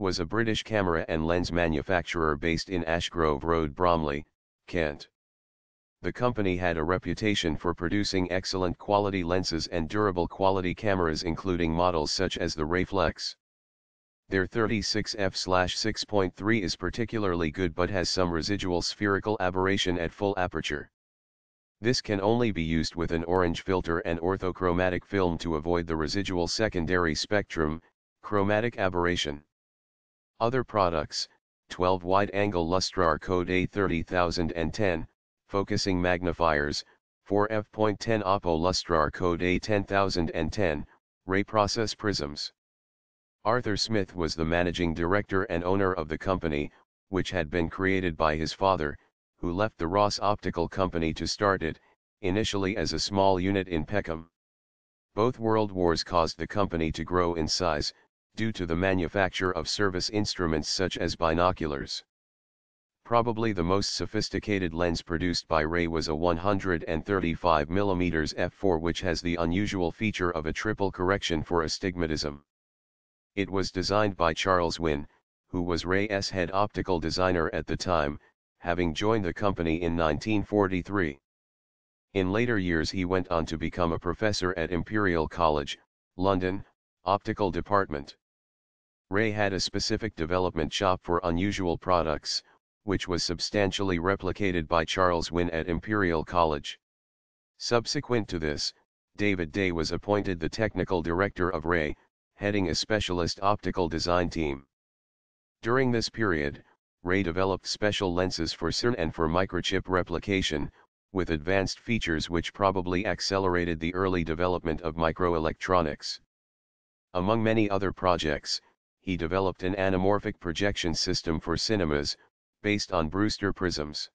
was a British camera and lens manufacturer based in Ashgrove Road Bromley, Kent. The company had a reputation for producing excellent quality lenses and durable quality cameras including models such as the Rayflex. Their 36f/6.3 is particularly good but has some residual spherical aberration at full aperture. This can only be used with an orange filter and orthochromatic film to avoid the residual secondary spectrum, chromatic aberration. Other products, 12 wide-angle Lustrar Code A30010, focusing magnifiers, 4 f.10 Oppo Lustrar Code A10010, ray process prisms. Arthur Smith was the managing director and owner of the company, which had been created by his father, who left the Ross Optical Company to start it, initially as a small unit in Peckham. Both world wars caused the company to grow in size, due to the manufacture of service instruments such as binoculars. Probably the most sophisticated lens produced by Ray was a 135mm f4 which has the unusual feature of a triple correction for astigmatism. It was designed by Charles Wynne, who was Ray's head optical designer at the time, having joined the company in 1943. In later years he went on to become a professor at Imperial College, London, optical department. Ray had a specific development shop for unusual products, which was substantially replicated by Charles Wynne at Imperial College. Subsequent to this, David Day was appointed the technical director of Ray, heading a specialist optical design team. During this period, Ray developed special lenses for CERN and for microchip replication, with advanced features which probably accelerated the early development of microelectronics. Among many other projects, he developed an anamorphic projection system for cinemas, based on Brewster prisms.